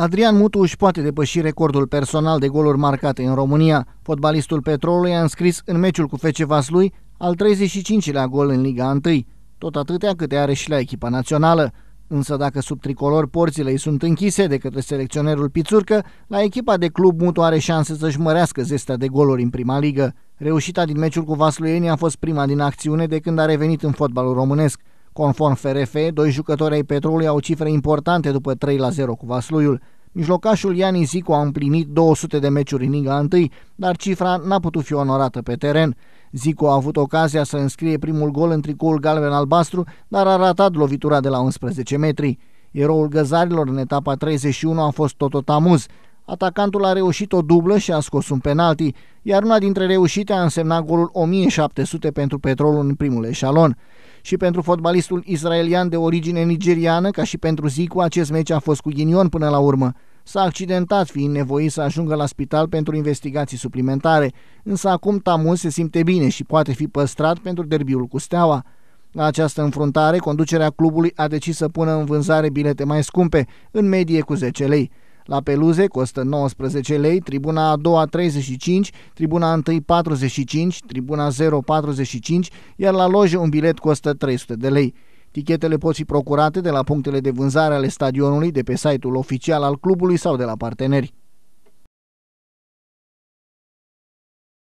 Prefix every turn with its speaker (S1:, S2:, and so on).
S1: Adrian Mutu își poate depăși recordul personal de goluri marcate în România. Fotbalistul Petrolului a înscris în meciul cu FC Vaslui al 35-lea gol în Liga 1, tot atâtea câte are și la echipa națională. Însă dacă sub tricolor porțile îi sunt închise de către selecționerul Pițurcă, la echipa de club Mutu are șanse să-și mărească zestea de goluri în prima ligă. Reușita din meciul cu Vasluieni a fost prima din acțiune de când a revenit în fotbalul românesc. Conform FRF, doi jucători ai Petrolului au cifre importante după 3 la 0 cu Vasluiul. Mijlocașul Iani Zico a împlinit 200 de meciuri în Liga 1, dar cifra n-a putut fi onorată pe teren. Zico a avut ocazia să înscrie primul gol în tricoul galben-albastru, dar a ratat lovitura de la 11 metri. Eroul găzarilor în etapa 31 a fost Toto Tamuz, Atacantul a reușit o dublă și a scos un penalti, iar una dintre reușite a însemnat golul 1700 pentru petrolul în primul eșalon. Și pentru fotbalistul israelian de origine nigeriană, ca și pentru Zicu, acest meci a fost cu ghinion până la urmă. S-a accidentat fiind nevoit să ajungă la spital pentru investigații suplimentare, însă acum Tamu se simte bine și poate fi păstrat pentru derbiul cu Steaua. La această înfruntare, conducerea clubului a decis să pună în vânzare bilete mai scumpe, în medie cu 10 lei. La peluze costă 19 lei, tribuna a doua 35, tribuna a întâi 45, tribuna 0 45, iar la loje un bilet costă 300 de lei. Tichetele pot fi procurate de la punctele de vânzare ale stadionului, de pe site-ul oficial al clubului sau de la parteneri.